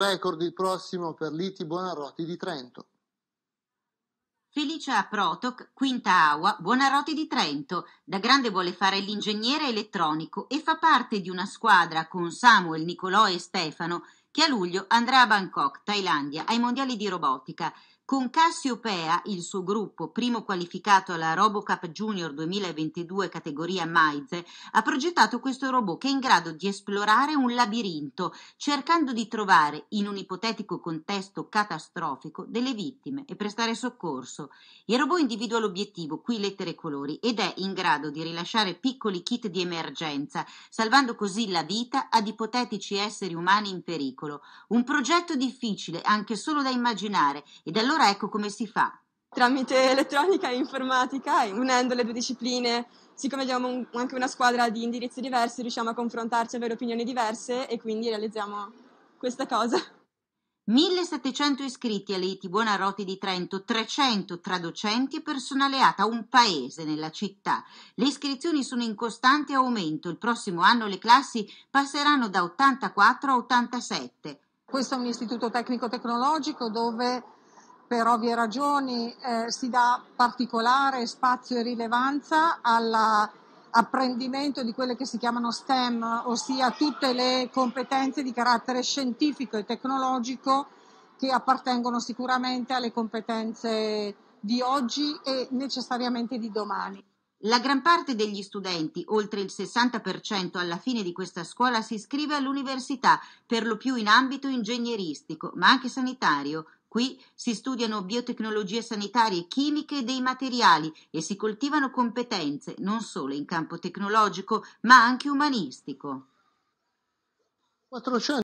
Record il prossimo per Liti Buonarroti di Trento. Felicia Protoc, quinta aua, Buonarroti di Trento. Da grande vuole fare l'ingegnere elettronico e fa parte di una squadra con Samuel, Nicolò e Stefano che a luglio andrà a Bangkok, Thailandia, ai mondiali di robotica. Con Cassiopea, il suo gruppo, primo qualificato alla RoboCup Junior 2022 categoria Maize, ha progettato questo robot che è in grado di esplorare un labirinto, cercando di trovare, in un ipotetico contesto catastrofico, delle vittime e prestare soccorso. Il robot individua l'obiettivo, qui lettere e colori, ed è in grado di rilasciare piccoli kit di emergenza, salvando così la vita ad ipotetici esseri umani in pericolo. Un progetto difficile anche solo da immaginare, ed allora allora ecco come si fa. Tramite elettronica e informatica, unendo le due discipline, siccome abbiamo un, anche una squadra di indirizzi diversi, riusciamo a confrontarci, avere opinioni diverse e quindi realizziamo questa cosa. 1700 iscritti alle all'IT Buonarroti di Trento, 300 tra docenti e personale ATA, un paese nella città. Le iscrizioni sono in costante aumento, il prossimo anno le classi passeranno da 84 a 87. Questo è un istituto tecnico-tecnologico dove per ovvie ragioni eh, si dà particolare spazio e rilevanza all'apprendimento di quelle che si chiamano STEM, ossia tutte le competenze di carattere scientifico e tecnologico che appartengono sicuramente alle competenze di oggi e necessariamente di domani. La gran parte degli studenti, oltre il 60% alla fine di questa scuola, si iscrive all'università, per lo più in ambito ingegneristico, ma anche sanitario, Qui si studiano biotecnologie sanitarie, chimiche e dei materiali e si coltivano competenze non solo in campo tecnologico ma anche umanistico.